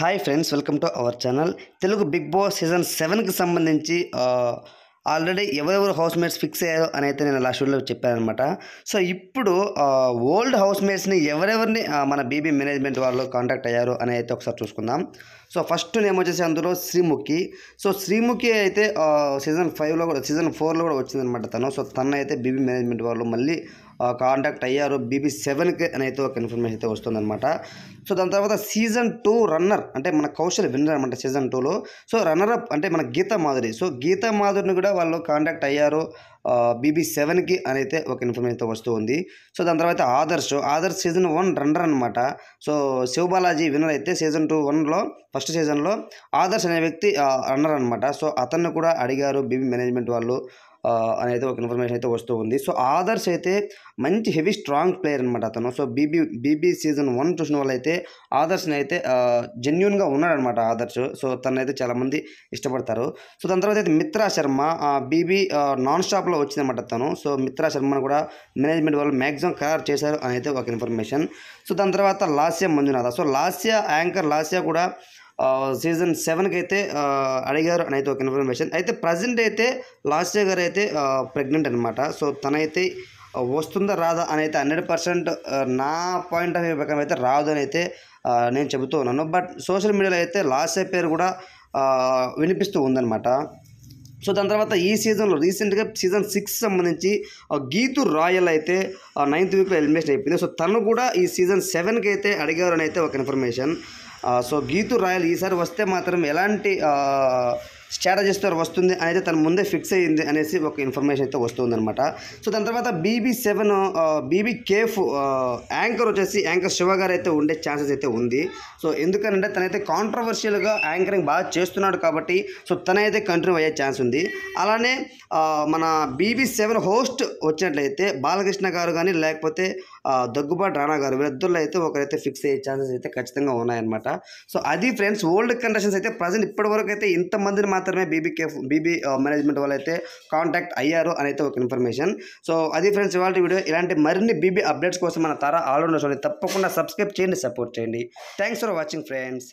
hi friends welcome to our channel Telugu Bigg Boss season సెవెన్కి సంబంధించి already ఎవరెవరు house mates fix అయ్యారో అని అయితే నేను లాస్ట్ వీడియోలో చెప్పానమాట సో ఇప్పుడు ఓల్డ్ హౌస్ మేట్స్ని ఎవరెవరిని మన బీబీ మేనేజ్మెంట్ వాళ్ళు కాంటాక్ట్ అయ్యారు అని అయితే ఒకసారి చూసుకుందాం సో ఫస్ట్ నేమ్ వచ్చేసి అందులో శ్రీముఖి సో శ్రీముఖి అయితే సీజన్ ఫైవ్లో కూడా సీజన్ ఫోర్లో కూడా వచ్చిందనమాట తను సో తను అయితే బీబీ మేనేజ్మెంట్ వాళ్ళు మళ్ళీ కాంటాక్ట్ అయ్యారు బీబీ సెవెన్కి అయితే ఒక ఇన్ఫర్మేషన్ అయితే వస్తుందన్నమాట సో దాని తర్వాత సీజన్ టూ రన్నర్ అంటే మన కౌశల్ విన్నర్ అనమాట సీజన్ టూలో సో రన్నర్ అప్ అంటే మన గీతా మాధురి సో గీతా మాధురిని కూడా వాళ్ళు కాంటాక్ట్ అయ్యారు బీబీ సెవెన్కి అని అయితే ఒక ఇన్ఫర్మేషన్ అయితే వస్తూ ఉంది సో దాని తర్వాత Adarsh Adarsh season one runner అనమాట సో శివబాలాజీ విన్నర్ అయితే సీజన్ టూ వన్లో ఫస్ట్ సీజన్లో ఆదర్శ్ అనే వ్యక్తి రన్నర్ అనమాట సో అతన్ని కూడా అడిగారు బీబీ మేనేజ్మెంట్ వాళ్ళు అనేది ఒక ఇన్ఫర్మేషన్ అయితే వస్తూ ఉంది సో ఆదర్శ్ అయితే మంచి హెవీ స్ట్రాంగ్ ప్లేయర్ అనమాట అతను so BB BB season one చూసిన వాళ్ళైతే ఆదర్శ్ని అయితే జెన్యున్గా ఉన్నాడనమాట ఆదర్శ్ సో తనైతే చాలామంది ఇష్టపడతారు సో దాని తర్వాత అయితే మిత్రా శర్మ బీబీ నాన్ స్టాప్లో వచ్చిందన్నమాట తను సో మిత్రా శర్మను కూడా మేనేజ్మెంట్ వాళ్ళు మ్యాక్సిమం ఖరారు చేశారు అనేది ఒక ఇన్ఫర్మేషన్ సో దాని తర్వాత లాస్య మంజునాథ సో లాస్య యాంకర్ లాస్య కూడా సీజన్ సెవెన్కి అయితే అడిగారు అని అయితే ఒక ఇన్ఫర్మేషన్ అయితే ప్రజెంట్ అయితే లాస్ట్ గారు అయితే ప్రెగ్నెంట్ అనమాట సో తనైతే వస్తుందా రాదా అని అయితే హండ్రెడ్ పర్సెంట్ నా పాయింట్ ఆఫ్ వ్యూ ప్రకారం అయితే రాదు అని అయితే నేను చెబుతూ ఉన్నాను బట్ సోషల్ మీడియాలో అయితే లాస్ట్ పేరు కూడా వినిపిస్తూ ఉందన్నమాట సో దాని తర్వాత ఈ సీజన్లో రీసెంట్గా సీజన్ సిక్స్ సంబంధించి గీతు రాయల్ అయితే నైన్త్ వీక్లో ఎలిమినేషన్ అయిపోయింది సో తను కూడా ఈ సీజన్ సెవెన్కి అయితే అడిగారని అయితే ఒక ఇన్ఫర్మేషన్ సో గీతు రాయల్ ఈసారి వస్తే మాత్రం ఎలాంటి స్ట్రాటజిస్తో వస్తుంది అనేది తన ముందే ఫిక్స్ అయ్యింది అనేసి ఒక ఇన్ఫర్మేషన్ అయితే వస్తుందన్నమాట సో దాని తర్వాత BB seven BB cafe anchor వచ్చేసి యాంకర్ శివ గారు అయితే ఉండే ఛాన్సెస్ అయితే ఉంది సో ఎందుకనంటే తనైతే కాంట్రవర్షియల్గా యాంకరింగ్ బాగా చేస్తున్నాడు కాబట్టి సో తనైతే కంటిన్యూ అయ్యే ఛాన్స్ ఉంది అలానే మన బీబీ సెవెన్ హోస్ట్ వచ్చినట్లయితే బాలకృష్ణ గారు కానీ లేకపోతే దగ్గుబాటు రాణా గారు వీరిద్దరిలో అయితే ఒకరైతే ఫిక్స్ అయ్యే ఛాన్సెస్ అయితే ఖచ్చితంగా ఉన్నాయన్నమాట సో అది ఫ్రెండ్స్ ఓల్డ్ కండిషన్స్ అయితే ప్రజెంట్ ఇప్పటివరకు అయితే ఇంతమందిని మాత్రమే బీబీకే కేఫ్ బీబీ మేనేజ్మెంట్ వాళ్ళైతే కాంటాక్ట్ అయ్యారు అయితే ఒక ఇన్ఫర్మేషన్ సో అది ఫ్రెండ్స్ ఇవాళ వీడియో ఇలాంటి మరిన్ని బీబీ అప్డేట్స్ కోసం మన తారా ఆల్రౌండర్స్ తప్పకుండా సబ్స్క్రైబ్ చేయండి సపోర్ట్ చేయండి థ్యాంక్స్ ఫర్ వాచింగ్ ఫ్రెండ్స్